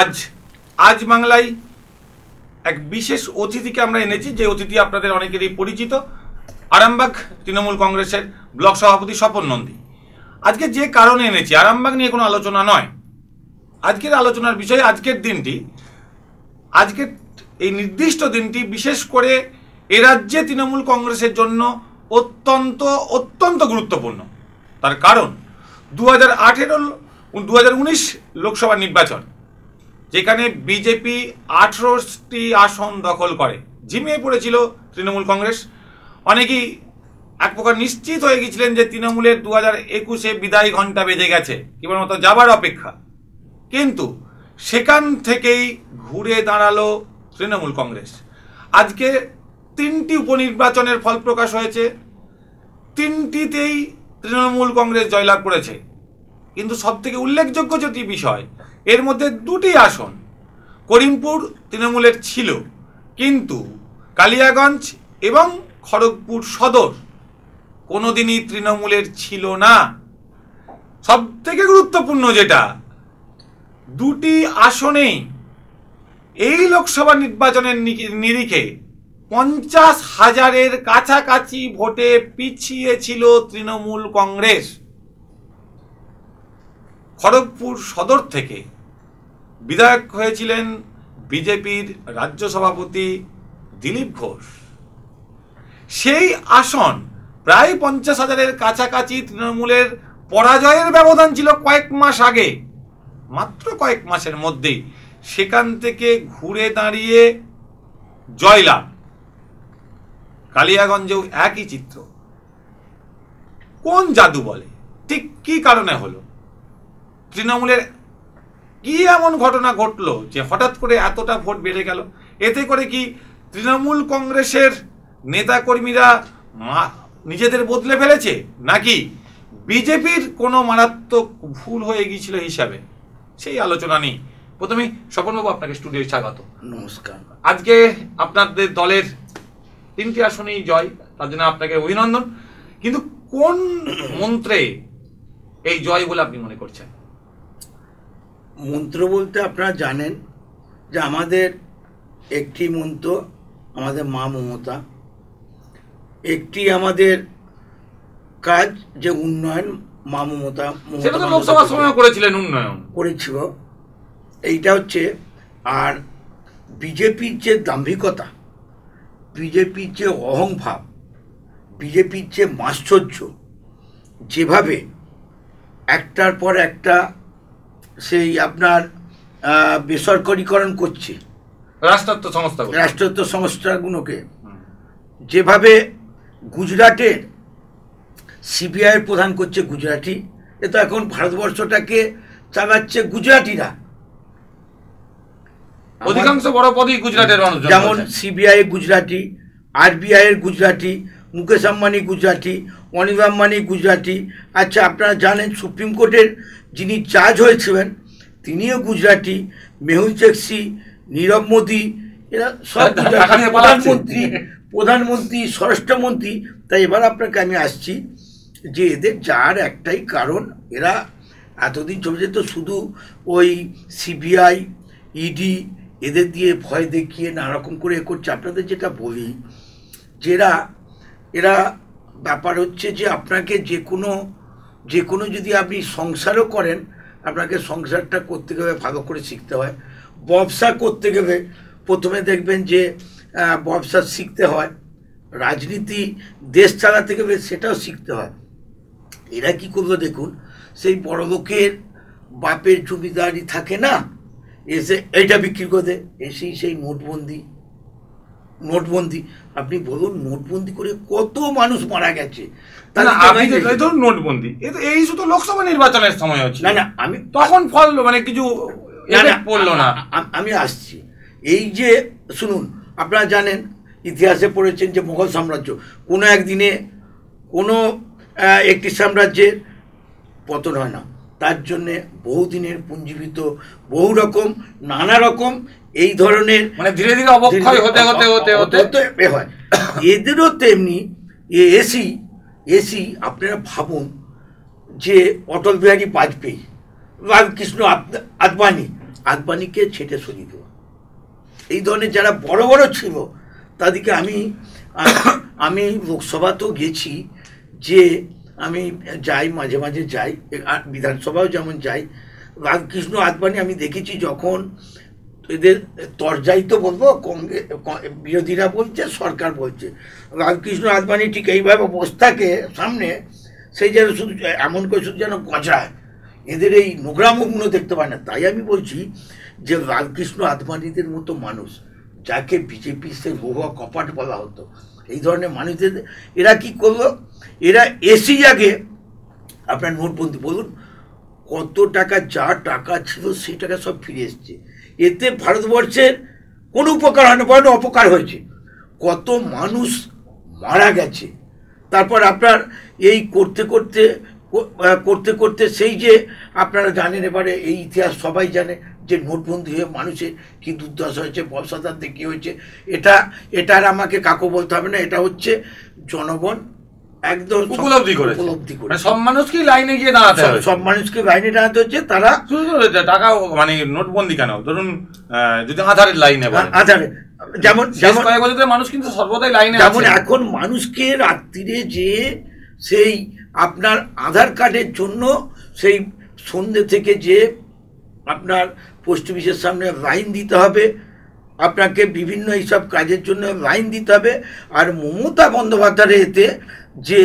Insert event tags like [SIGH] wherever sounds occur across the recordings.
আজ আজ বাংলায় এক বিশেষ অতিথিকে আমরা এনেছি যে অতিথি আপনাদের অনেকেরই পরিচিত আরামবাগ তৃণমূল কংগ্রেসের ব্লক সভাপতি স্বপন নন্দী আজকে যে কারণে এনেছি আরামবাগ নিয়ে কোনো আলোচনা নয় আজকের আলোচনার বিষয়ে আজকের দিনটি আজকের এই নির্দিষ্ট দিনটি বিশেষ করে এ রাজ্যে তৃণমূল কংগ্রেসের জন্য অত্যন্ত অত্যন্ত গুরুত্বপূর্ণ তার কারণ দু হাজার আঠেরো দু লোকসভা নির্বাচন যেখানে বিজেপি আঠারোটি আসন দখল করে ঝিমিয়ে পড়েছিল তৃণমূল কংগ্রেস অনেকেই এক প্রকার নিশ্চিত হয়ে গেছিলেন যে তৃণমূলের দু হাজার একুশে বিদায় ঘণ্টা বেজে গেছে মতো যাবার অপেক্ষা কিন্তু সেখান থেকেই ঘুরে দাঁড়ালো তৃণমূল কংগ্রেস আজকে তিনটি উপনির্বাচনের ফল প্রকাশ হয়েছে তিনটিতেই তৃণমূল কংগ্রেস জয়লাভ করেছে কিন্তু সবথেকে উল্লেখযোগ্য যেটি বিষয় এর মধ্যে দুটি আসন করিমপুর তৃণমূলের ছিল কিন্তু কালিয়াগঞ্জ এবং খড়গপুর সদর কোনোদিনই তৃণমূলের ছিল না সব থেকে গুরুত্বপূর্ণ যেটা দুটি আসনেই এই লোকসভা নির্বাচনের নিরিখে পঞ্চাশ হাজারের কাছাকাছি ভোটে পিছিয়ে ছিল তৃণমূল কংগ্রেস খড়গপুর সদর থেকে বিধায়ক হয়েছিলেন বিজেপির রাজ্য সভাপতি দিলীপ ঘোষ সেই আসন প্রায় পঞ্চাশ হাজারের কাছাকাছি তৃণমূলের পরাজয়ের ব্যবধান ছিল কয়েক মাস আগে মাত্র কয়েক মাসের মধ্যেই সেখান থেকে ঘুরে দাঁড়িয়ে জয়লাভ কালিয়াগঞ্জেও একই চিত্র কোন জাদু বলে ঠিক কি কারণে হলো তৃণমূলের কি এমন ঘটনা ঘটলো যে হঠাৎ করে এতটা ভোট বেড়ে গেল এতে করে কি তৃণমূল কংগ্রেসের নেতাকর্মীরা নিজেদের বদলে ফেলেছে নাকি বিজেপির কোনো মারাত্মক ভুল হয়ে গিয়েছিল হিসাবে সেই আলোচনা নেই প্রথমে স্বপনবাবু আপনাকে স্টুডিও স্বাগত নমস্কার আজকে আপনাদের দলের তিনটি আসনেই জয় তার জন্য আপনাকে অভিনন্দন কিন্তু কোন মন্ত্রে এই জয় বলে আপনি মনে করছেন মন্ত্র বলতে আপনারা জানেন যে আমাদের একটি মন্ত্র আমাদের মা মমতা একটি আমাদের কাজ যে উন্নয়ন মা মমতা করেছিলেন উন্নয়ন করেছিল এইটা হচ্ছে আর বিজেপির যে দাম্ভিকতা বিজেপির যে অহংভাব বিজেপির যে মাশ্চর্য যেভাবে একটার পর একটা সেই আপনার বেসরকারীকরণ করছে রাষ্ট্রত্ব সংস্থা রাষ্ট্রত্ব সংস্থাগুলোকে যেভাবে গুজরাটের সিবিআই প্রধান করছে গুজরাটি এ তো এখন ভারতবর্ষটাকে চালাচ্ছে গুজরাটিরা অধিকাংশ বড় পদই গুজরাটের মানুষ যেমন সিবিআই গুজরাটি আরবিআই এর গুজরাটি মুকেশ আম্বানি গুজরাটি অনিল আম্বানি গুজরাটি আচ্ছা আপনারা জানেন সুপ্রিম কোর্টের যিনি চার্জ হয়েছিলেন তিনিও গুজরাটি মেহুল চেক্সি নীরব মোদী এরা সব প্রধানমন্ত্রী প্রধানমন্ত্রী স্বরাষ্ট্রমন্ত্রী তাই এবার আপনাকে আমি আসছি যে এদের যার একটাই কারণ এরা এতদিন চলে তো শুধু ওই সিবিআই ইডি এদের দিয়ে ভয় দেখিয়ে নানারকম করে এ করছে আপনাদের যেটা বলি যেরা এরা ব্যাপার হচ্ছে যে আপনাকে যে কোনো যে কোনো যদি আপনি সংসারও করেন আপনাকে সংসারটা করতে গেলে ভালো করে শিখতে হয় ব্যবসা করতে গেলে প্রথমে দেখবেন যে ব্যবসা শিখতে হয় রাজনীতি দেশ চালাতে গেলে সেটাও শিখতে হয় এরা কি করবে দেখুন সেই বড় লোকের বাপের জমিদারি থাকে না এসে এটা বিক্রি করে দেয় এসেই সেই নোটবন্দি নোটবন্দি আপনি বলুন নোটবন্দি করে কত মানুষ মারা গেছে ধরুন নোটবন্দি এই শুধু লোকসভা নির্বাচনের সময় হচ্ছে না না আমি তখন ফললো মানে কিছু পড়লো না আমি আসছি এই যে শুনুন আপনারা জানেন ইতিহাসে পড়েছেন যে মুঘল সাম্রাজ্য কোনো একদিনে কোনো একটি সাম্রাজ্যের পতন হয় না তার জন্যে বহুদিনের পুঞ্জীবিত বহু রকম নানা রকম এই ধরনের মানে ধীরে ধীরে অবক্ষয় হতে হতে হতে হতে হয় এদেরও তেমনি এসি এসি আপনারা ভাবুন যে অটল বিহারী বাজপেয়ী রামকৃষ্ণ আদবানি আদবানিকে ছেটে সরিয়ে দেওয়া এই ধরনের যারা বড় বড় ছিল তাদেরকে আমি আমি লোকসভাতেও গেছি যে আমি যাই মাঝে মাঝে যাই আর বিধানসভাও যেমন যাই রামকৃষ্ণ আদবানি আমি দেখেছি যখন এদের তরজাই তো বলবো কংগ্রেস বিরোধীরা বলছে সরকার বলছে রামকৃষ্ণ আদবানি ঠিক এইভাবে বস্তাকে সামনে সেই যেন শুধু এমন করে শুধু যেন গজায় এদের এই নোংরামগুলো দেখতে পায় না তাই আমি বলছি যে রামকৃষ্ণ আদবানিদের মতো মানুষ যাকে বিজেপি সে বহুয়া কপাট বলা হতো এই ধরনের মানুষদের এরা কি করলো এরা এসি আগে আপনার নোটবন্দি বলুন কত টাকা যা টাকা ছিল সেই টাকা সব ফিরে এসছে এতে ভারতবর্ষের কোনো উপকার হয় না বরং অপকার হয়েছে কত মানুষ মারা গেছে তারপর আপনার এই করতে করতে করতে করতে সেই যে আপনারা জানেন এবারে এই ইতিহাস সবাই জানে যে নোটবন্দি হয়ে মানুষের কি দুর্দশা হয়েছে ব্যবসাদারদের কী হয়েছে এটা এটার আমাকে কাকু বলতে হবে না এটা হচ্ছে জনগণ একদম উপলব্ধি করে উপলব্ধি করে মানে সব মানুষকে লাইনে গিয়ে দাঁড়াতে হবে সব মানুষকে লাইনে দাঁড়াতে হচ্ছে তারা টাকা মানে নোটবন্দি কেন ধরুন যদি আধারের লাইনে হ্যাঁ, আধারে যেমন যেমন মানুষ কিন্তু সর্বদাই লাইনে যেমন এখন মানুষকে রাত্রিরে যে সেই আপনার আধার কার্ডের জন্য সেই সন্ধ্যে থেকে যে আপনার পোস্ট অফিসের সামনে লাইন দিতে হবে আপনাকে বিভিন্ন এইসব কাজের জন্য লাইন দিতে হবে আর মমতা বন্দ্যোপাধ্যায়ের এতে যে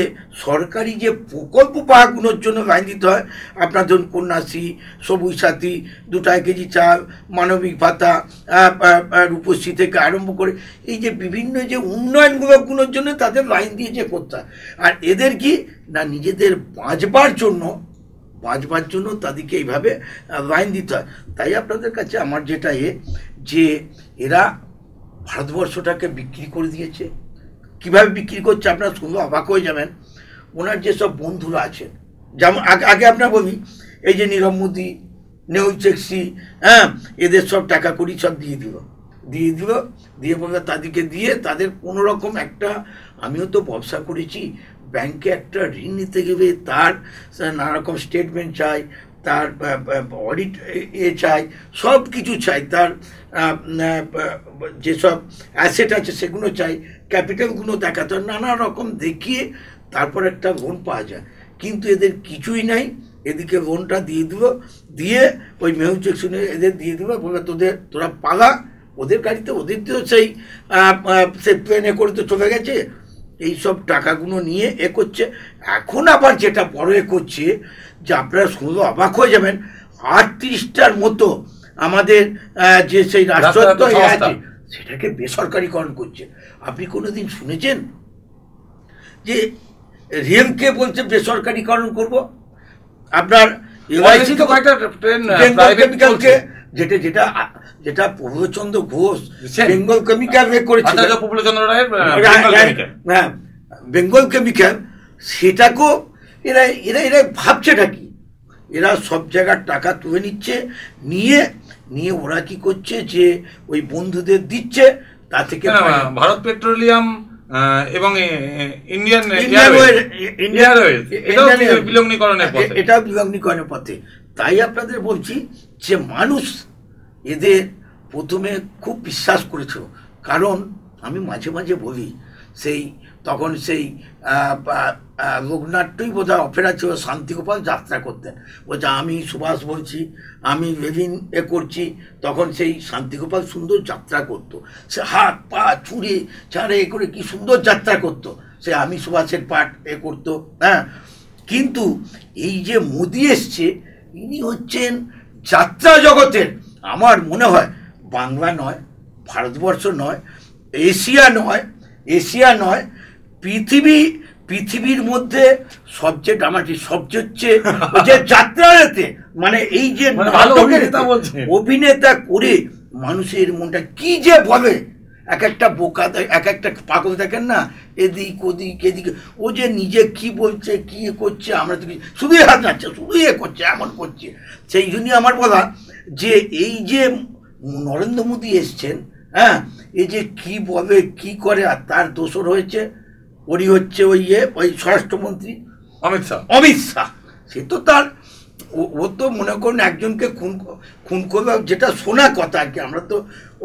সরকারি যে প্রকল্প পাওয়াগুলোর জন্য লাইন দিতে হয় আপনার ধরুন কন্যাশ্রী সবুজ সাথী দু এক কেজি চাল মানবিক ভাতা রূপশ্রী থেকে আরম্ভ করে এই যে বিভিন্ন যে উন্নয়নমূলকগুলোর জন্য তাদের লাইন দিয়ে যে করতে আর এদের কি না নিজেদের বাঁচবার জন্য বাঁচবার জন্য তাদেরকে এইভাবে লাইন দিতে হয় তাই আপনাদের কাছে আমার যেটা এ যে এরা ভারতবর্ষটাকে বিক্রি করে দিয়েছে কিভাবে বিক্রি করছে আপনার শুধু অবাক হয়ে যাবেন ওনার যেসব বন্ধুরা আছেন যেমন আগে আগে আপনার বলি এই যে নীরব মোদি নেউল চেক্সি হ্যাঁ এদের সব টাকা করি সব দিয়ে দিল দিয়ে দিল দিয়ে বলবে তাদেরকে দিয়ে তাদের কোনো রকম একটা আমিও তো ব্যবসা করেছি ব্যাংকে একটা ঋণ নিতে গেলে তার নানারকম স্টেটমেন্ট চাই তার অডিট এ চাই সব কিছু চাই তার যেসব অ্যাসেট আছে সেগুলো চাই ক্যাপিটালগুলো দেখাতে তো নানা রকম দেখিয়ে তারপর একটা লোন পাওয়া যায় কিন্তু এদের কিছুই নাই এদিকে লোনটা দিয়ে দিব দিয়ে ওই মেহুল সেকশনে এদের দিয়ে দেবো বলে তোদের তোরা পালা ওদের গাড়িতে ওদের তো সেই সে প্লেনে করে তো চলে গেছে এই সব টাকাগুলো নিয়ে এ করছে এখন আবার যেটা বড় এ করছে যে আপনারা শুধু অবাক হয়ে যাবেন আটত্রিশটার মতো আমাদের যে সেই রাষ্ট্রায়ত্ত আছে সেটাকে বেসরকারিকরণ করছে আপনি কোনো দিন শুনেছেন যে রেলকে বলছে বেসরকারিকরণ করব আপনার তো কয়েকটা যেটা যেটা যেটা প্রফুল্লচন্দ্র ঘোষ বেঙ্গল কেমিক্যাল করেছিল হ্যাঁ বেঙ্গল কেমিক্যাল হ্যাঁ, সেটাকেও এরা এরা এরা ভাবছেটা কি এরা সব জায়গার টাকা তুলে নিচ্ছে নিয়ে নিয়ে ওরা কি করছে যে ওই বন্ধুদের দিচ্ছে তা থেকে ভারত পেট্রোলিয়াম এবং ইন্ডিয়ান ইন্ডিয়ান পথে এটাও বিলগ্নিকরণের পথে তাই আপনাদের বলছি যে মানুষ এদের প্রথমে খুব বিশ্বাস করেছিল কারণ আমি মাঝে মাঝে বলি সেই তখন সেই লোকনাট্যই বোধ হয় অপেরা ছিল শান্তিগোপাল যাত্রা করতেন বলছে আমি সুভাষ বলছি আমি বিভিন্ন এ করছি তখন সেই শান্তিগোপাল সুন্দর যাত্রা করত। সে হাত পা ছুঁড়ে ছাড়ে এ করে কি সুন্দর যাত্রা করত। সে আমি সুভাষের পাঠ এ করত হ্যাঁ কিন্তু এই যে মোদি এসছে ইনি হচ্ছেন যাত্রা জগতের আমার মনে হয় বাংলা নয় ভারতবর্ষ নয় এশিয়া নয় এশিয়া নয় পৃথিবী পৃথিবীর মধ্যে সবচেয়ে ড্রামাটি সবচেয়ে হচ্ছে [LAUGHS] যে যাত্রাতে মানে এই যে মানে অভিনেতা করে মানুষের মনটা কি যে বলে এক একটা বোকা এক একটা পাগল দেখেন না এদিক ওদিক এদিকে ও যে নিজে কি বলছে কি করছে আমরা তো শুধুই হাত যাচ্ছে শুধুই এ করছে এমন করছে সেই জন্যই আমার বলা যে এই যে নরেন্দ্র মোদী এসছেন হ্যাঁ এই যে কি বলে কি করে আর তার দোষর হয়েছে ওরই হচ্ছে ওই ইয়ে ওই স্বরাষ্ট্রমন্ত্রী অমিত শাহ অমিত শাহ সে তো তার ও তো মনে করুন একজনকে খুন খুন করবে যেটা শোনা কথা আর কি আমরা তো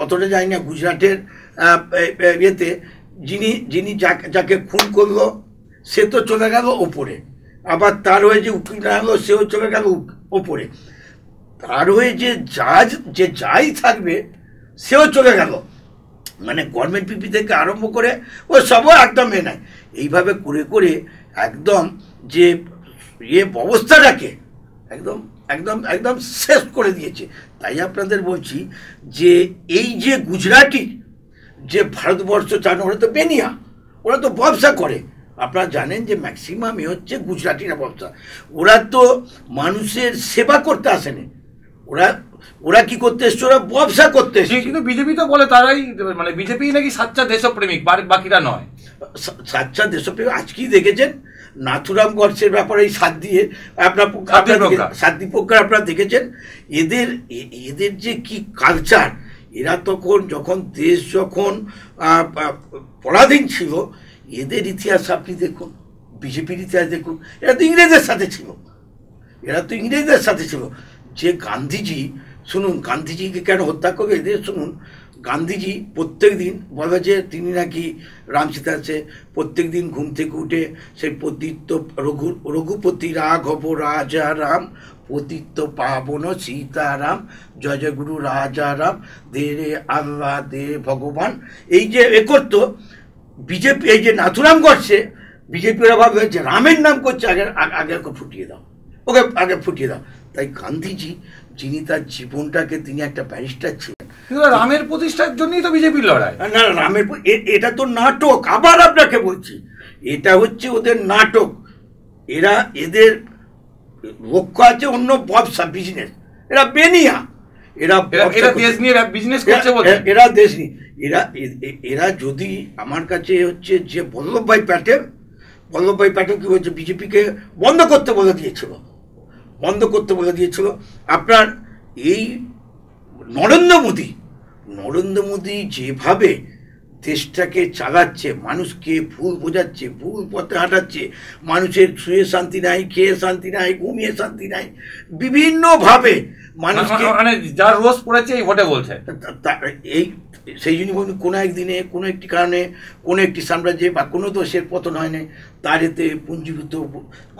অতটা জানি না গুজরাটের ইয়েতে যিনি যিনি যাকে খুন করলো সে তো চলে গেল ওপরে আবার তার হয়ে যে উকিল দাঁড়ালো সেও চলে গেল ওপরে তার হয়ে যে জাজ যে যাই থাকবে সেও চলে গেল মানে গভর্নমেন্ট পিপি থেকে আরম্ভ করে ও সবও একদম এ নাই এইভাবে করে করে একদম যে ইয়ে ব্যবস্থাটাকে একদম একদম একদম শেষ করে দিয়েছে তাই আপনাদের বলছি যে এই যে গুজরাটি যে ভারতবর্ষ চান ওরা তো বেনিয়া ওরা তো ব্যবসা করে আপনারা জানেন যে ম্যাক্সিমামই হচ্ছে গুজরাটিরা ব্যবসা ওরা তো মানুষের সেবা করতে আসেনি ওরা ওরা কি করতে এসছে ওরা ব্যবসা করতে এসছে কিন্তু বিজেপি তো বলে তারাই মানে বিজেপি নাকি সাচ্চা দেশপ্রেমিক বাকিরা নয় সাচ্চা দেশপ্রেমিক আজকেই দেখেছেন নাথুরাম গডসের ব্যাপারে এই সাত দিয়ে আপনার সাতদি প্রজ্ঞা আপনারা দেখেছেন এদের এদের যে কি কালচার এরা তখন যখন দেশ যখন পরাধীন ছিল এদের ইতিহাস আপনি দেখুন বিজেপির ইতিহাস দেখুন এরা তো ইংরেজদের সাথে ছিল এরা তো ইংরেজদের সাথে ছিল যে গান্ধীজি শুনুন গান্ধীজিকে কেন হত্যা করবে এদের শুনুন গান্ধীজি প্রত্যেক দিন বলা যে তিনি নাকি রামসীতা সে প্রত্যেক দিন ঘুম থেকে উঠে সেই পতিত্ব রঘু রঘুপতি রাঘব রাজা রাম পতিত্ব পাবন সীতারাম জয় জয় গুরু রাজা রাম দে রে আল্লাহ দে ভগবান এই যে এ করতো বিজেপি এই যে নাথুরাম করছে বিজেপির অভাব হয়েছে রামের নাম করছে আগে আগে ফুটিয়ে দাও ওকে আগে ফুটিয়ে দাও তাই গান্ধীজি যিনি তার জীবনটাকে তিনি একটা ব্যারিস্টার ছিলেন রামের প্রতিষ্ঠার জন্যই তো বিজেপির লড়াই না রামের এটা তো নাটক আবার আপনাকে বলছি এটা হচ্ছে ওদের নাটক এরা এদের লক্ষ্য আছে অন্য ব্যবসা বিজনেস এরা বেনিয়া এরা দেশ নিয়ে বিজনেস করছে এরা দেশ নিয়ে এরা এরা যদি আমার কাছে হচ্ছে যে বল্লভভাই প্যাটেল বল্লভ ভাই প্যাটেল কি হচ্ছে বিজেপিকে বন্ধ করতে বলে দিয়েছিল বন্ধ করতে বলে দিয়েছিল আপনার এই নরেন্দ্র মোদী নরেন্দ্র মোদী যেভাবে দেশটাকে চালাচ্ছে মানুষকে ভুল বোঝাচ্ছে ভুল পথে হাঁটাচ্ছে মানুষের শুয়ে শান্তি নাই খেয়ে শান্তি নাই ঘুমিয়ে শান্তি নাই বিভিন্নভাবে মানুষকে মানে, মানে যার রোজ পড়েছে এই ভোটে বলছে এই সেই জন্য বলুন কোনো একদিনে কোনো একটি কারণে কোনো একটি সাম্রাজ্যে বা কোনো দোষের পতন হয় না তার এতে পুঞ্জীভূত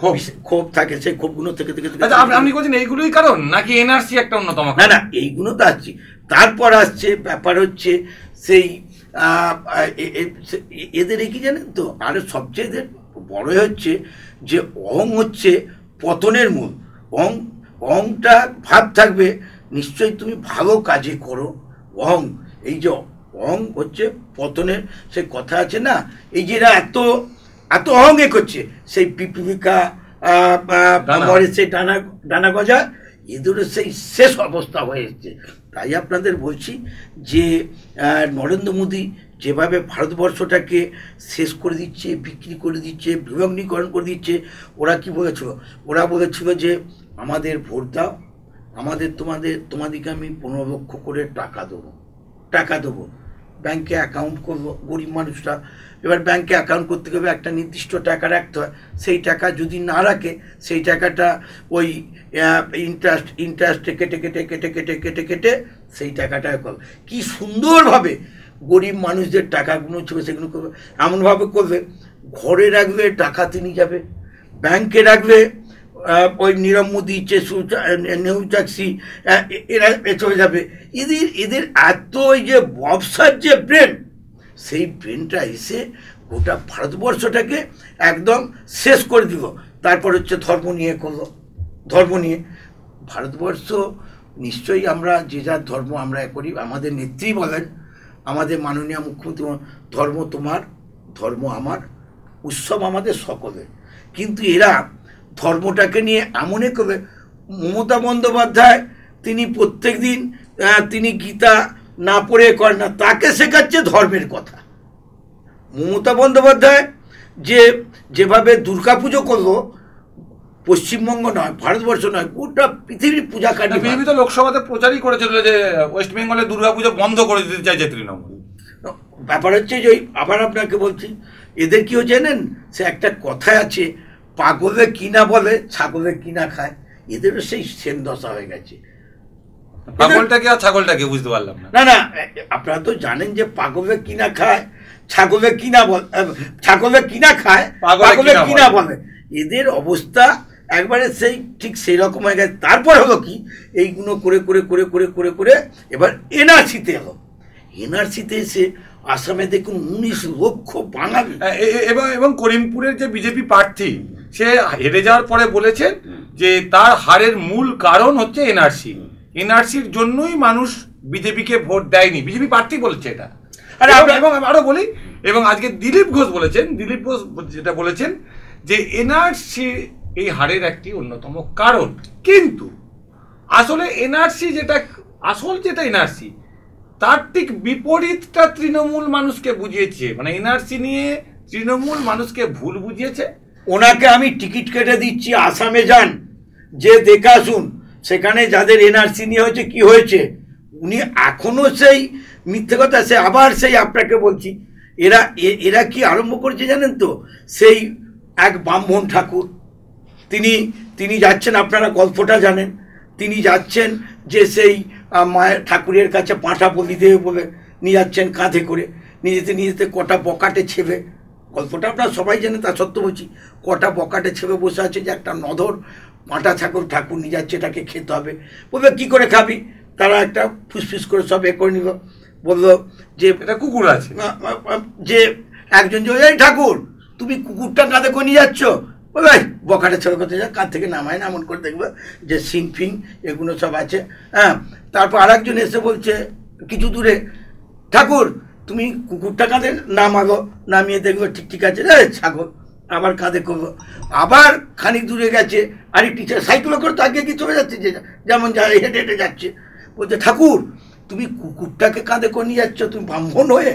ক্ষোভ ক্ষোভ থাকে সেই ক্ষোভগুলো থেকে আচ্ছা, থেকে আপনি বলছেন এইগুলোই কারণ নাকি এনআরসি একটা অন্যতম না না এইগুলো তো আসছে তারপর আসছে ব্যাপার হচ্ছে সেই এদের কি জানেন তো আরে সবচেয়ে এদের বড় হচ্ছে যে অং হচ্ছে পতনের মূল অং অংটা ভাব থাকবে নিশ্চয়ই তুমি ভালো কাজে করো অং এই যে অং হচ্ছে পতনের সে কথা আছে না এই যে এরা এত এত অং এ করছে সেই পিপিলিকা সেই ডানা ডানা গজা এদেরও সেই শেষ অবস্থা হয়ে এসছে তাই আপনাদের বলছি যে নরেন্দ্র মোদী যেভাবে ভারতবর্ষটাকে শেষ করে দিচ্ছে বিক্রি করে দিচ্ছে বিভগ্নীকরণ করে দিচ্ছে ওরা কি বলেছিল ওরা বলেছিল যে আমাদের ভোট দাও আমাদের তোমাদের তোমাদেরকে আমি পনেরো লক্ষ করে টাকা দেবো টাকা দেবো ব্যাংকে অ্যাকাউন্ট করবো গরিব মানুষরা এবার ব্যাংকে অ্যাকাউন্ট করতে গেলে একটা নির্দিষ্ট টাকা রাখতে হয় সেই টাকা যদি না রাখে সেই টাকাটা ওই ইন্টারেস্ট ইন্টারেস্টে কেটে কেটে কেটে কেটে কেটে কেটে সেই টাকাটা করবে কী সুন্দরভাবে গরিব মানুষদের টাকাগুলো ছিল সেগুলো করবে এমনভাবে করবে ঘরে রাখবে টাকা তিনি যাবে ব্যাংকে রাখবে ওই নীরব মোদী চেসু নেহু চাকসি এরা চলে যাবে এদের এদের এত ওই যে ব্যবসার যে ব্রেন সেই ব্রেনটা এসে গোটা ভারতবর্ষটাকে একদম শেষ করে দিল তারপর হচ্ছে ধর্ম নিয়ে করলো ধর্ম নিয়ে ভারতবর্ষ নিশ্চয়ই আমরা যে যার ধর্ম আমরা করি আমাদের নেত্রী বলেন আমাদের মাননীয় মুখ্যমন্ত্রী ধর্ম তোমার ধর্ম আমার উৎসব আমাদের সকলের কিন্তু এরা ধর্মটাকে নিয়ে এমনই করবে মমতা বন্দ্যোপাধ্যায় তিনি প্রত্যেক দিন তিনি গীতা না পড়ে করে না তাকে শেখাচ্ছে ধর্মের কথা মমতা বন্দ্যোপাধ্যায় যে যেভাবে দুর্গা পুজো করলো পশ্চিমবঙ্গ নয় ভারতবর্ষ নয় গোটা পৃথিবীর পূজা কাটে বিভিন্ন লোকসভাতে প্রচারই করেছিল যে ওয়েস্ট বেঙ্গলে পুজো বন্ধ করে দিতে চাইছে তৃণমূল ব্যাপার হচ্ছে যে আবার আপনাকে বলছি এদের কেউ জানেন সে একটা কথা আছে পাগলে কিনা বলে ছাগলে কিনা খায় এদেরও সেই সেন দশা হয়ে গেছে পাগলটাকে আর ছাগলটাকে বুঝতে পারলাম না না আপনারা তো জানেন যে পাগলে কিনা খায় ছাগলে কিনা বলে ছাগলে কিনা খায় পাগলে কিনা বলে এদের অবস্থা একবারে সেই ঠিক সেই রকম হয়ে গেছে তারপর হলো কি এইগুলো করে করে করে করে করে করে এবার এনআরসিতে এলো এনআরসিতে এসে আসামে দেখুন উনিশ লক্ষ বাঙালি এবং এবং করিমপুরের যে বিজেপি প্রার্থী সে হেরে যাওয়ার পরে বলেছেন যে তার হারের মূল কারণ হচ্ছে এনআরসি এনআরসির জন্যই মানুষ বিজেপিকে ভোট দেয়নি বিজেপি প্রার্থী বলেছে এটা আরে এবং আরও বলি এবং আজকে দিলীপ ঘোষ বলেছেন দিলীপ ঘোষ যেটা বলেছেন যে এনআরসি এই হারের একটি অন্যতম কারণ কিন্তু আসলে এনআরসি যেটা আসল যেটা এনআরসি তার ঠিক বিপরীতটা তৃণমূল মানুষকে বুঝিয়েছে মানে এনআরসি নিয়ে তৃণমূল মানুষকে ভুল বুঝিয়েছে ওনাকে আমি টিকিট কেটে দিচ্ছি আসামে যান যে দেখে সেখানে যাদের এনআরসি নিয়ে হয়েছে কি হয়েছে উনি এখনও সেই মিথ্যে কথা সে আবার সেই আপনাকে বলছি এরা এরা কি আরম্ভ করেছে জানেন তো সেই এক ব্রাহ্মণ ঠাকুর তিনি তিনি যাচ্ছেন আপনারা গল্পটা জানেন তিনি যাচ্ছেন যে সেই মায়ের ঠাকুরের কাছে পাঁঠা বলি দেবে বলে নিয়ে যাচ্ছেন কাঁধে করে নিজেতে নিজেতে কটা বকাটে ছেবে গল্পটা আপনারা সবাই জানেন তা সত্য বলছি কটা বকাটে ছেবে বসে আছে যে একটা নধর মাটা ঠাকুর ঠাকুর নিয়ে যাচ্ছে এটাকে খেতে হবে বলবে কী করে খাবি তারা একটা ফুসফুস করে সব এ করে নিল বললো যে এটা কুকুর আছে যে একজন যে ওই ঠাকুর তুমি কুকুরটা কাঁধে করে নিয়ে যাচ্ছ ওই বকাটা ছেড়ে করতে যা কাঁধ থেকে নামায় না এমন করে দেখবে যে সিং ফিং এগুলো সব আছে হ্যাঁ তারপর আর একজন এসে বলছে কিছু দূরে ঠাকুর তুমি কুকুরটা কাঁধে নামাগো নামিয়ে দেখবে ঠিক ঠিক আছে রে ছাগল আবার কাঁধে আবার খানিক দূরে গেছে আর টিচার সাইকেলে করে তো আগে কি চলে যাচ্ছে যে যেমন হেঁটে হেঁটে যাচ্ছে বলছে ঠাকুর তুমি কুকুরটাকে কাঁধে করে নিয়ে যাচ্ছ তুমি ব্রাহ্মণ হয়ে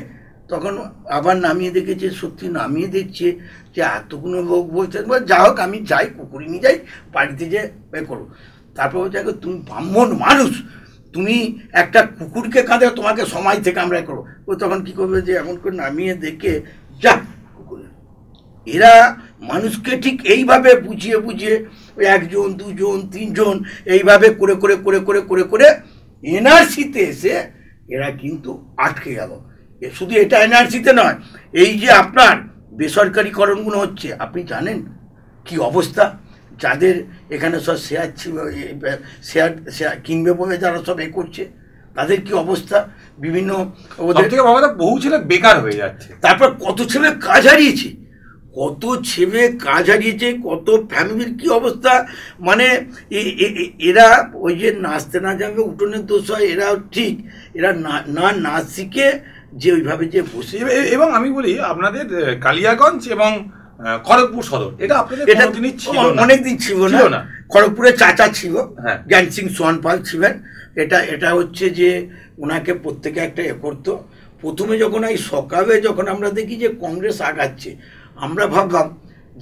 তখন আবার নামিয়ে দেখেছে সত্যি নামিয়ে দেখছে যে এতগুলো লোক বলছে যা হোক আমি যাই কুকুরে নিয়ে যাই বাড়িতে যে এ করো তারপর বলছে তুমি ব্রাহ্মণ মানুষ তুমি একটা কুকুরকে কাঁধে তোমাকে সময় থেকে আমরা করো ও তখন কী করবে যে এমন করে নামিয়ে দেখে যা এরা মানুষকে ঠিক এইভাবে বুঝিয়ে বুঝিয়ে একজন দুজন তিনজন এইভাবে করে করে করে করে করে করে এনআরসিতে এসে এরা কিন্তু আটকে গেল শুধু এটা এনআরসিতে নয় এই যে আপনার বেসরকারিকরণগুলো হচ্ছে আপনি জানেন কি অবস্থা যাদের এখানে সব শেয়ার শেয়ার শেয়ার কিনবে বলে যারা সব এ করছে তাদের কি অবস্থা বিভিন্ন ওদের থেকে বহু ছেলে বেকার হয়ে যাচ্ছে তারপর কত ছেলে কাজ হারিয়েছে কত ছেলে কাজ হারিয়েছে কত ফ্যামিলির কি অবস্থা মানে এরা ওই যে নাচতে না জানবে উঠোনের দোষ হয় এরা ঠিক এরা না নাচ শিখে যে ওইভাবে যে বসে এবং আমি বলি আপনাদের কালিয়াগঞ্জ এবং খড়গপুর সদর এটা এটা তিনি অনেকদিন ছিল না খড়গপুরে চাচা ছিল হ্যাঁ। জ্ঞান সিং সোহান পাল ছিলেন এটা এটা হচ্ছে যে ওনাকে প্রত্যেকে একটা এ করতো প্রথমে যখন এই সকালে যখন আমরা দেখি যে কংগ্রেস আগাচ্ছে আমরা ভাবলাম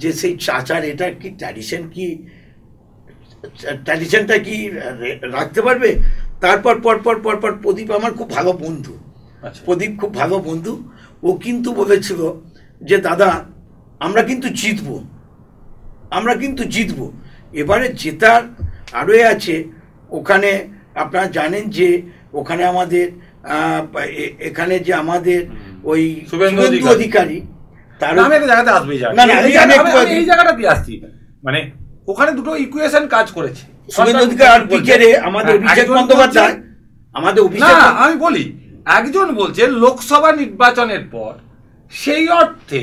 যে সেই চাচার এটা কি ট্র্যাডিশন কি ট্র্যাডিশনটা কি রাখতে পারবে তারপর পরপর পরপর প্রদীপ আমার খুব ভালো বন্ধু আচ্ছা। প্রদীপ খুব ভালো বন্ধু ও কিন্তু বলেছিল যে দাদা আমরা কিন্তু জিতবো আমরা কিন্তু জিতবো এবারে জেতার আরও আছে ওখানে আপনারা জানেন যে ওখানে আমাদের এখানে যে আমাদের ওই অধিকারী আমি একটা জায়গাতে আসবো এই জায়গাটা এই আসছি মানে ওখানে দুটো ইকুয়েশন কাজ করেছে আমাদের হ্যাঁ, না আমি বলি একজন বলছে লোকসভা নির্বাচনের পর সেই অর্থে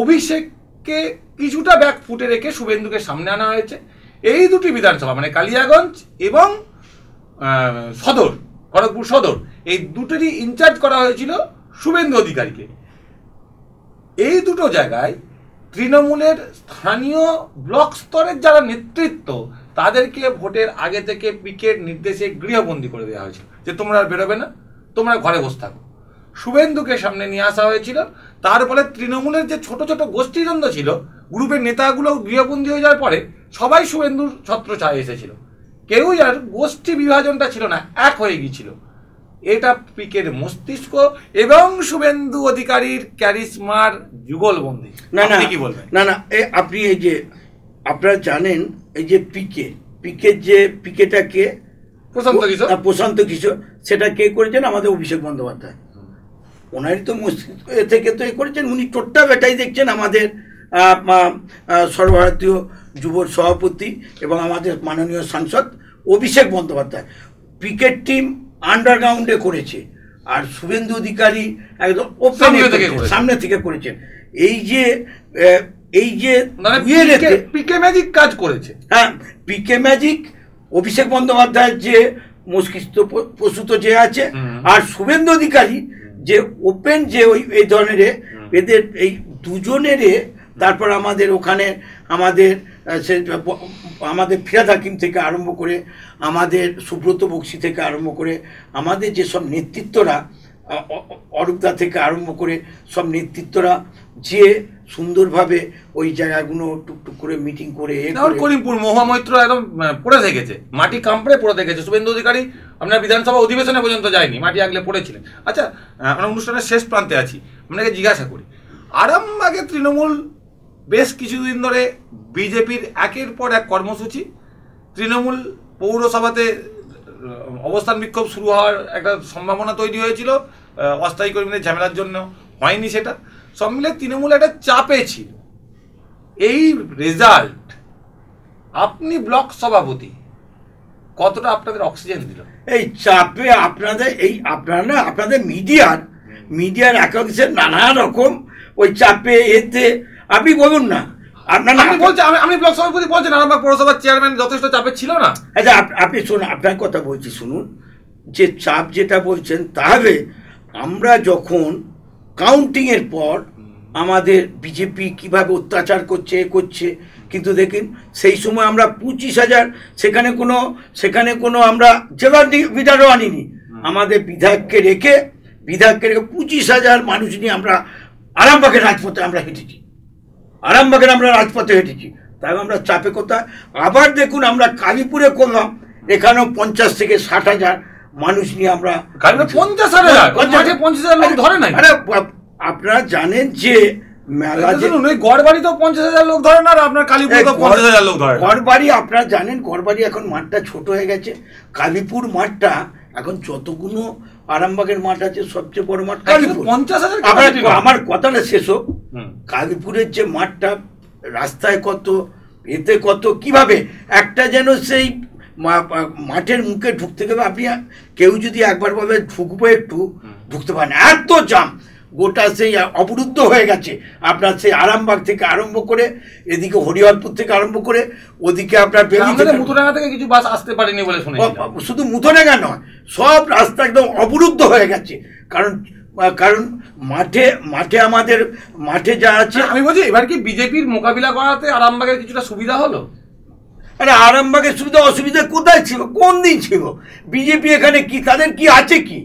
অভিষেককে কিছুটা ব্যাক ফুটে রেখে শুভেন্দুকে সামনে আনা হয়েছে এই দুটি বিধানসভা মানে কালিয়াগঞ্জ এবং সদর খড়গপুর সদর এই দুটোরই ইনচার্জ করা হয়েছিল শুভেন্দু অধিকারীকে এই দুটো জায়গায় তৃণমূলের স্থানীয় ব্লক স্তরের যারা নেতৃত্ব তাদেরকে ভোটের আগে থেকে পিকের নির্দেশে গৃহবন্দী করে দেওয়া হয়েছিল যে তোমরা আর বেরোবে না তোমরা ঘরে বসে থাকো শুভেন্দুকে সামনে নিয়ে আসা হয়েছিল তার ফলে তৃণমূলের যে ছোট ছোট গোষ্ঠীদ্বন্দ্ব ছিল গ্রুপের নেতাগুলো গৃহবন্দী হয়ে যাওয়ার পরে সবাই শুভেন্দুর ছত্র চায় এসেছিল কেউই আর গোষ্ঠী বিভাজনটা ছিল না এক হয়ে গিয়েছিল এটা পিকের মস্তিষ্ক এবং শুভেন্দু অধিকারীর ক্যারিসমার বন্দি না না কি বলবেন না না এ আপনি এই যে আপনারা জানেন এই যে পিকে পিকের যে পিকেটাকে প্রশান্ত কিশোর প্রশান্ত কিশোর সেটা কে করেছেন আমাদের অভিষেক বন্দ্যোপাধ্যায় ওনারই তো মস্তিষ্ক এ থেকে তো এ করেছেন উনি টোট্টা বেটাই দেখছেন আমাদের সর্বভারতীয় যুব সভাপতি এবং আমাদের মাননীয় সাংসদ অভিষেক বন্দ্যোপাধ্যায় ক্রিকেট টিম আন্ডারগ্রাউন্ডে করেছে আর শুভেন্দু অধিকারী একদম ওপেন সামনে থেকে করেছেন এই যে এই যে পিকে মানে ম্যাজিক কাজ করেছে হ্যাঁ পিকে ম্যাজিক অভিষেক বন্দ্যোপাধ্যায়ের যে মস্তিষ্ক প্রসূত যে আছে আর শুভেন্দু অধিকারী যে ওপেন যে ওই এই ধরনের এদের এই দুজনের তারপর আমাদের ওখানে আমাদের সে আমাদের ফিরাদ হাকিম থেকে আরম্ভ করে আমাদের সুব্রত বক্সি থেকে আরম্ভ করে আমাদের যেসব নেতৃত্বরা অরূপদা থেকে আরম্ভ করে সব নেতৃত্বরা যে সুন্দরভাবে ওই জায়গাগুলো টুকটুক করে মিটিং করে করিমপুর মহামৈত্র একদম পড়ে থেকেছে মাটি কামড়ে পড়ে থেকেছে শুভেন্দু অধিকারী আপনার বিধানসভা অধিবেশনে পর্যন্ত যায়নি মাটি আগলে পড়েছিলেন আচ্ছা আমরা অনুষ্ঠানের শেষ প্রান্তে আছি আপনাকে জিজ্ঞাসা করি আরামবাগে তৃণমূল বেশ কিছুদিন ধরে বিজেপির একের পর এক কর্মসূচি তৃণমূল পৌরসভাতে অবস্থান বিক্ষোভ শুরু হওয়ার একটা সম্ভাবনা তৈরি হয়েছিল অস্থায়ী কর্মীদের ঝামেলার জন্য হয়নি সেটা সব মিলে তৃণমূল একটা চাপে ছিল এই রেজাল্ট আপনি ব্লক সভাপতি কতটা আপনাদের অক্সিজেন দিল এই চাপে আপনাদের এই আপনারা না আপনাদের মিডিয়ার মিডিয়ার এক নানা রকম ওই চাপে এতে আপনি বলুন না আপনার বলছেন আরামবাগ চেয়ারম্যান যথেষ্ট ছিল না আচ্ছা আপনি শুনুন আপনার কথা বলছি শুনুন যে চাপ যেটা বলছেন তাহলে আমরা যখন কাউন্টিংয়ের পর আমাদের বিজেপি কিভাবে অত্যাচার করছে এ করছে কিন্তু দেখুন সেই সময় আমরা পঁচিশ হাজার সেখানে কোনো সেখানে কোনো আমরা জেলা বিধানও আনিনি আমাদের বিধায়ককে রেখে বিধায়ককে রেখে পঁচিশ হাজার মানুষ নিয়ে আমরা আরামবাগের রাজপথে আমরা হেঁটেছি আরামবাগের আমরা রাজপথে হেঁটেছি তাই আমরা চাপে কোথায় আবার দেখুন আমরা কালীপুরে করলাম এখানেও পঞ্চাশ থেকে ষাট হাজার মানুষ নিয়ে আমরা পঞ্চাশ হাজার পঞ্চাশ হাজার ধরে নাই আপনারা জানেন যে আচ্ছা, বাড়ি তো পঞ্চাশ হাজার লোক ধরে না আর আপনার তো পঞ্চাশ হাজার লোক ধরে বাড়ি আপনারা জানেন গড় বাড়ি এখন মাঠটা ছোট হয়ে গেছে কালীপুর মাঠটা এখন যতগুলো আরামবাগের মাঠ আছে সবচেয়ে বড় মাঠ কালীপুর আমার কথাটা শেষ হোক কালীপুরের যে মাঠটা রাস্তায় কত এতে কত কিভাবে একটা যেন সেই মাঠের মুখে ঢুকতে গেলে আপনি কেউ যদি একবার ভাবে ঢুকবো একটু ঢুকতে পারেন এত জাম গোটা সেই অবরুদ্ধ হয়ে গেছে আপনার সেই আরামবাগ থেকে আরম্ভ করে এদিকে হরিহরপুর থেকে আরম্ভ করে ওদিকে আপনার মুথোডাঙ্গা থেকে কিছু বাস আসতে পারেনি বলে শুনে শুধু মুথোডাঙ্গা নয় সব রাস্তা একদম অবরুদ্ধ হয়ে গেছে কারণ কারণ মাঠে মাঠে আমাদের মাঠে যা আছে আমি বলছি এবার কি বিজেপির মোকাবিলা করাতে আরামবাগের কিছুটা সুবিধা হলো আরে আরামবাগের সুবিধা অসুবিধা কোথায় ছিল কোন দিন ছিল বিজেপি এখানে কি তাদের কি আছে কি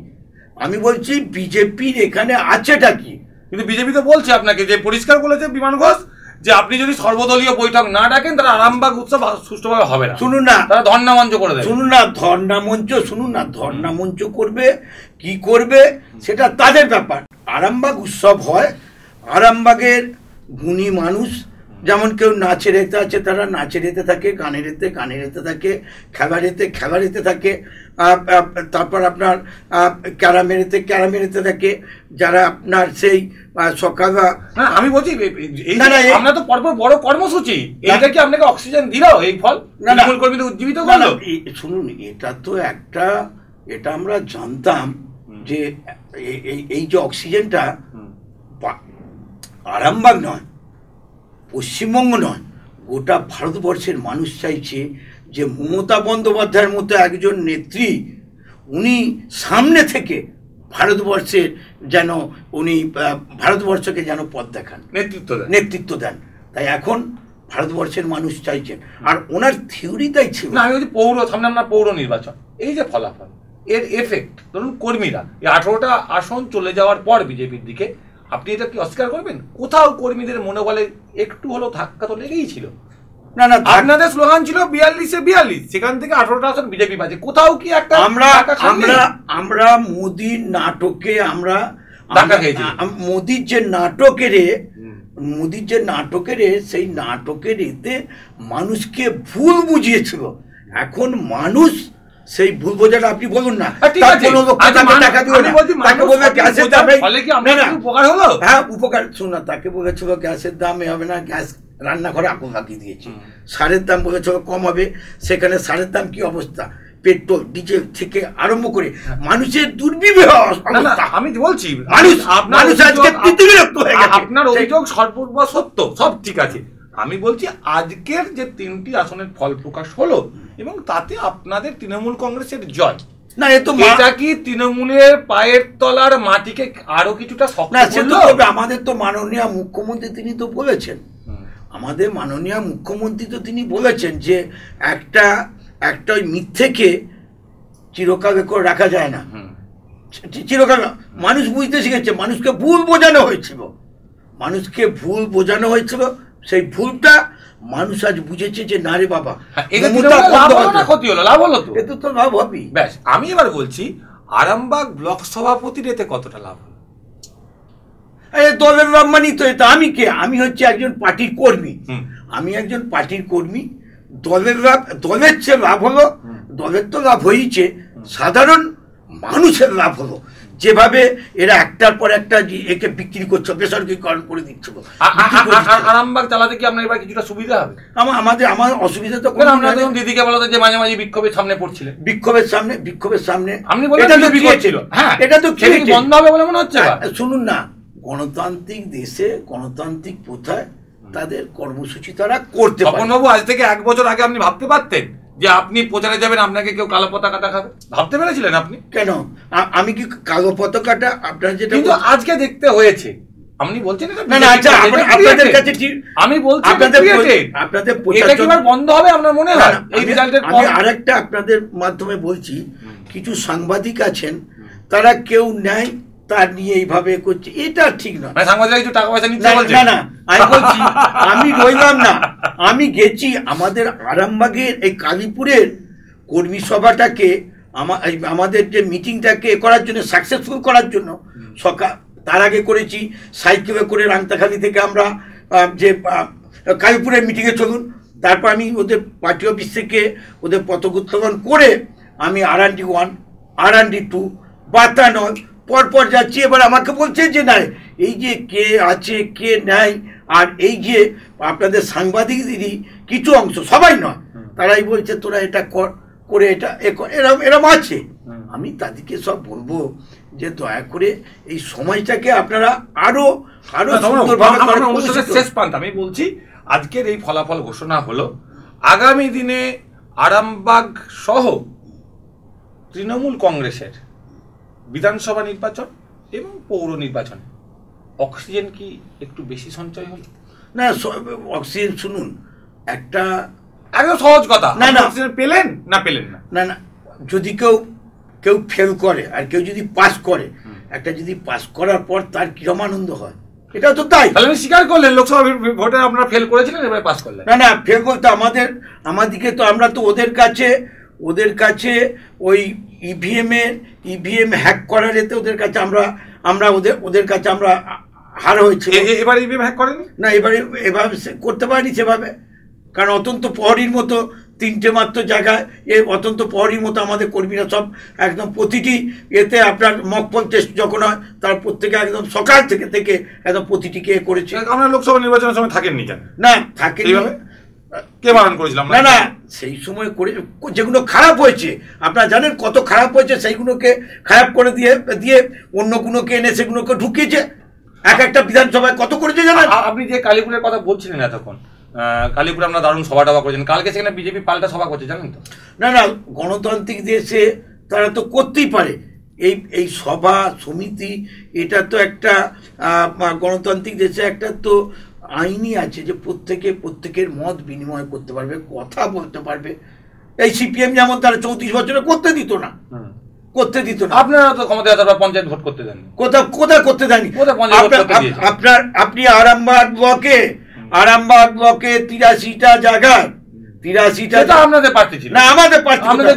আমি বলছি বিজেপির এখানে আছেটা কি কিন্তু বিজেপি তো বলছে আপনাকে যে পরিষ্কার বলেছে বিমান ঘোষ যে আপনি যদি সর্বদলীয় বৈঠক না ডাকেন তাহলে আরামবাগ উৎসব সুষ্ঠুভাবে হবে না শুনুন না তারা ধর্ণা করে দেয় শুনুন না ধর্ণা শুনুন না ধর্ণা করবে কি করবে সেটা তাদের ব্যাপার আরামবাগ উৎসব হয় আরামবাগের গুণী মানুষ যেমন কেউ নাচের এতে আছে তারা নাচের এতে থাকে গানের এতে গানের এতে থাকে খেলার এতে খেলার এতে থাকে তারপর আপনার ক্যারামের এতে ক্যারামের এতে থাকে যারা আপনার সেই সকাল আমি বলছি আমরা তো পরপর বড় কর্মসূচি এটা কি আপনাকে অক্সিজেন দিল এই ফল না উজ্জীবিত করলো শুনুন এটা তো একটা এটা আমরা জানতাম যে এই যে অক্সিজেনটা আরামবাগ নয় পশ্চিমবঙ্গ নয় গোটা ভারতবর্ষের মানুষ চাইছে যে মমতা বন্দ্যোপাধ্যায়ের মতো একজন নেত্রী উনি সামনে থেকে ভারতবর্ষের যেন উনি ভারতবর্ষকে যেন পথ দেখান নেতৃত্ব দেন নেতৃত্ব দেন তাই এখন ভারতবর্ষের মানুষ চাইছেন আর ওনার থিওরিটাই ছিল না আমি পৌর সামনে আমরা পৌর নির্বাচন এই যে ফলাফল এর এফেক্ট ধরুন কর্মীরা এই আঠেরোটা আসন চলে যাওয়ার পর বিজেপির দিকে আপনি এটা কি অস্বীকার করবেন কোথাও কর্মীদের মনোবলে একটু হলো ধাক্কা তো লেগেই ছিল না না আপনাদের স্লোগান ছিল বিয়াল্লিশে বিয়াল্লিশ সেখান থেকে আঠারোটা আসন বিজেপি বাজে কোথাও কি একটা আমরা আমরা আমরা মোদির নাটকে আমরা মোদির যে নাটকের মোদির যে নাটকের সেই নাটকের এতে মানুষকে ভুল বুঝিয়েছিল এখন মানুষ সেই ভুল বোঝাটা আপনি বলুন না হ্যাঁ, আচ্ছা, উপকার হলো হ্যাঁ উপকার শুনুন না তাকে বলেছিল গ্যাসের দামে হবে না গ্যাস রান্নাঘরে আগুন লাগিয়ে দিয়েছে সারের দাম বলেছিল কম হবে সেখানে সারের দাম কি অবস্থা পেট্রোল ডিজেল থেকে আরম্ভ করে হ্যাঁ। মানুষের দুর্বিবহ আমি বলছি মানুষ আপনার অভিযোগ সর্বস্ব সত্য সব ঠিক আছে আমি বলছি আজকের যে তিনটি আসনের ফল প্রকাশ হলো এবং তাতে আপনাদের তৃণমূল কংগ্রেসের জয় না এ তো এটা কি তৃণমূলের পায়ের তলার মাটিকে আরো কিছুটা শক্ত আমাদের তো মাননীয় মুখ্যমন্ত্রী তিনি তো বলেছেন আমাদের মাননীয় মুখ্যমন্ত্রী তো তিনি বলেছেন যে একটা একটা ওই মিথ্যেকে চিরকালে করে রাখা যায় না চিরকাল মানুষ বুঝতে শিখেছে মানুষকে ভুল বোঝানো হয়েছিল মানুষকে ভুল বোঝানো হয়েছিল সেই ভুলটা মানুষ আজ বুঝেছে যে না রে বাবা হ্যাঁ, ক্ষতি হলো লাভ হলো তো এতে তো লাভ হবেই ব্যাস আমি এবার বলছি আরামবাগ ব্লক সভাপতির এতে কতটা লাভ দলের রাম্মানি তো এটা আমি কে আমি হচ্ছে একজন পার্টির কর্মী আমি একজন পার্টির কর্মী দলের লাভ দলের চেয়ে লাভ হলো দলের তো লাভ হয়েছে সাধারণ মানুষের লাভ হলো যেভাবে এরা একটার পর একটা একে বিক্রি করছে বেসরকারিকরণ করে দিচ্ছ আরামবাগ চালাতে কি আপনার এবার কিছুটা সুবিধা হবে আমার আমাদের আমার অসুবিধা তো কোনো আমরা যখন মানে- দিদিকে বলতে যে মাঝে মাঝে বিক্ষোভের সামনে পড়ছিলেন বিক্ষোভের সামনে বিক্ষোভের সামনে আপনি এটা তো ছিল হ্যাঁ এটা তো বন্ধ হবে বলে মনে হচ্ছে হ্যাঁ, শুনুন না গণতান্ত্রিক দেশে গণতান্ত্রিক প্রথায় তাদের কর্মসূচি তারা করতে পারে আজ থেকে এক বছর আগে আপনি ভাবতে পারতেন যে আপনি প্রচারে যাবেন আপনাকে কেউ কালো পতাকা দেখাবে ভাবতে পেরেছিলেন আপনি কেন আমি কি কালো পতাকাটা আপনার যেটা কিন্তু আজকে দেখতে হয়েছে আপনি বলছেন না না আচ্ছা আপনাদের কাছে আমি বলছি আপনাদের আপনাদের এটা বন্ধ হবে আপনার মনে হয় এই রেজাল্টের আমি আরেকটা আপনাদের মাধ্যমে বলছি কিছু সাংবাদিক আছেন তারা কেউ নেয় তার নিয়ে এইভাবে করছে এটা ঠিক না মানে টাকা পয়সা নিতে না না আমি বলছি আমি রইলাম না আমি গেছি আমাদের আরামবাগের এই কালীপুরের কর্মী সভাটাকে আমাদের যে মিটিংটাকে করার জন্য সাকসেসফুল করার জন্য সকাল তার আগে করেছি সাইকেলে করে রাংতাখালি থেকে আমরা যে কালীপুরের মিটিংয়ে চলুন তারপর আমি ওদের পার্টি অফিস থেকে ওদের পথক উত্থাপন করে আমি R D one R D two বাতানল পরপর যাচ্ছি এবার আমাকে বলছে যে নাই এই যে কে আছে কে নেয় আর এই যে আপনাদের সাংবাদিক দিদি কিছু অংশ সবাই নয় তারাই বলছে তোরা এটা কর করে এটা এরম এরম আছে আমি তাদেরকে সব বলবো যে দয়া করে এই সময়টাকে আপনারা আরো আরো শেষ পান্ত আমি বলছি আজকের এই ফলাফল ঘোষণা হলো আগামী দিনে আরামবাগ সহ তৃণমূল কংগ্রেসের বিধানসভা নির্বাচন এবং পৌর নির্বাচনে অক্সিজেন কি একটু বেশি সঞ্চয় হল না অক্সিজেন শুনুন একটা আগে সহজ কথা না না অক্সিজেন পেলেন না পেলেন না না না যদি কেউ কেউ ফেল করে আর কেউ যদি পাস করে একটা যদি পাস করার পর তার কিরম আনন্দ হয় এটা তো তাই তাহলে স্বীকার করলেন লোকসভা ভোটে আপনারা ফেল করেছিলেন এবারে পাস করলেন না না ফেল করতে আমাদের আমাদেরকে তো আমরা তো ওদের কাছে ওদের কাছে ওই ইভিএমের ইভিএম হ্যাক করার এতে ওদের কাছে আমরা আমরা ওদের ওদের কাছে আমরা হার হয়েছে এবার ইভিএম e হ্যাক করেনি না এবারে এভাবে করতে পারিনি সেভাবে কারণ অত্যন্ত পরের মতো তিনটে মাত্র জায়গায় এ অত্যন্ত পরের মতো আমাদের কর্মীরা সব একদম প্রতিটি এতে আপনার মকপল টেস্ট যখন হয় তার প্রত্যেকে একদম সকাল থেকে থেকে একদম প্রতিটিকে করেছে আমরা লোকসভা নির্বাচনের সময় থাকেননি কেন না থাকেন করেছিলাম না না সেই সময় করে যেগুলো খারাপ হয়েছে আপনারা জানেন কত খারাপ হয়েছে সেইগুলোকে খারাপ করে দিয়ে দিয়ে এনে সেগুলোকে ঢুকিয়েছে এক একটা বিধানসভায় কত করেছে জানেন আপনি যে কালীপুরের কথা বলছিলেন দারুণ সভা টভা করেছেন কালকে সেখানে বিজেপি পাল্টা সভা করছে জানেন তো না না গণতান্ত্রিক দেশে তারা তো করতেই পারে এই এই সভা সমিতি এটা তো একটা গণতান্ত্রিক দেশে একটা তো আইনই আছে যে প্রত্যেকে প্রত্যেকের মত বিনিময় করতে পারবে কথা বলতে পারবে এই সিপিএম যেমন তারা চৌত্রিশ বছরে করতে দিত না করতে দিত না আপনারা তো ক্ষমতা পঞ্চায়েত ভোট করতে দেন কোথাও কোথায় করতে দেননি আপনার আপনি আরামবাগ ব্লকে আরামবাগ ব্লকে তিরাশিটা জায়গায় সে তো সব জায়গায়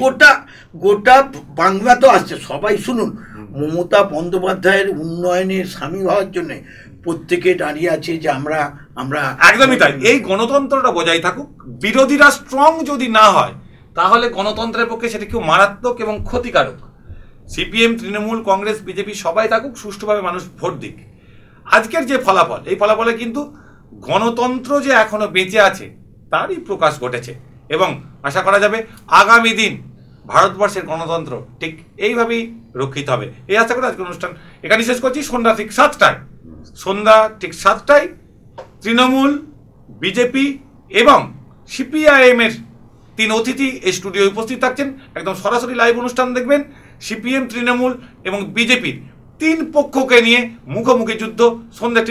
কোর্টটা গোটা বাংলা তো আসছে সবাই শুনুন মমতা বন্দ্যোপাধ্যায়ের উন্নয়নের স্বামী হওয়ার জন্য প্রত্যেকে দাঁড়িয়ে আছে যে আমরা আমরা একদমই তাই এই গণতন্ত্রটা বজায় থাকুক বিরোধীরা স্ট্রং যদি না হয় তাহলে গণতন্ত্রের পক্ষে সেটা কেউ মারাত্মক এবং ক্ষতিকারক সিপিএম তৃণমূল কংগ্রেস বিজেপি সবাই থাকুক সুষ্ঠুভাবে মানুষ ভোট দিক আজকের যে ফলাফল এই ফলাফলে কিন্তু গণতন্ত্র যে এখনো বেঁচে আছে তারই প্রকাশ ঘটেছে এবং আশা করা যাবে আগামী দিন ভারতবর্ষের গণতন্ত্র ঠিক এইভাবেই রক্ষিত হবে এই আশা করে আজকের অনুষ্ঠান এখানে শেষ করছি সন্ধ্যা ঠিক সাতটায় সন্ধ্যা ঠিক সাতটায় তৃণমূল বিজেপি এবং সিপিআইএমের তিন অতিথি এই স্টুডিও উপস্থিত থাকছেন একদম সরাসরি লাইভ অনুষ্ঠান দেখবেন সিপিএম তৃণমূল এবং বিজেপির তিন পক্ষকে নিয়ে মুখোমুখি যুদ্ধ সন্ধ্যা